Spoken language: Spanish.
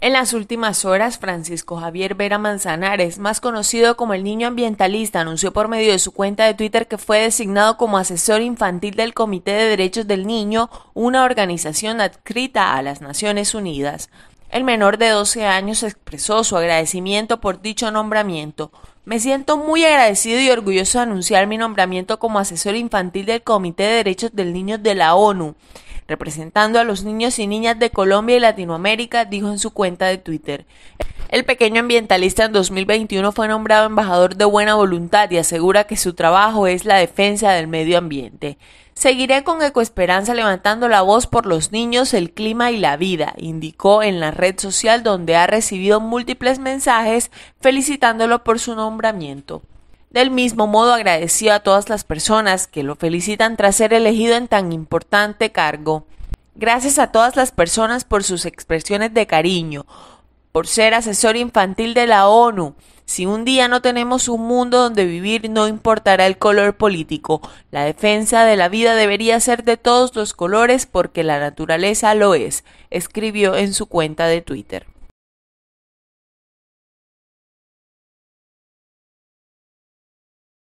En las últimas horas, Francisco Javier Vera Manzanares, más conocido como el Niño Ambientalista, anunció por medio de su cuenta de Twitter que fue designado como asesor infantil del Comité de Derechos del Niño, una organización adscrita a las Naciones Unidas. El menor de 12 años expresó su agradecimiento por dicho nombramiento. Me siento muy agradecido y orgulloso de anunciar mi nombramiento como asesor infantil del Comité de Derechos del Niño de la ONU representando a los niños y niñas de Colombia y Latinoamérica, dijo en su cuenta de Twitter. El pequeño ambientalista en 2021 fue nombrado embajador de buena voluntad y asegura que su trabajo es la defensa del medio ambiente. Seguiré con Ecoesperanza levantando la voz por los niños, el clima y la vida, indicó en la red social donde ha recibido múltiples mensajes felicitándolo por su nombramiento. Del mismo modo agradeció a todas las personas que lo felicitan tras ser elegido en tan importante cargo. Gracias a todas las personas por sus expresiones de cariño, por ser asesor infantil de la ONU. Si un día no tenemos un mundo donde vivir, no importará el color político. La defensa de la vida debería ser de todos los colores porque la naturaleza lo es, escribió en su cuenta de Twitter.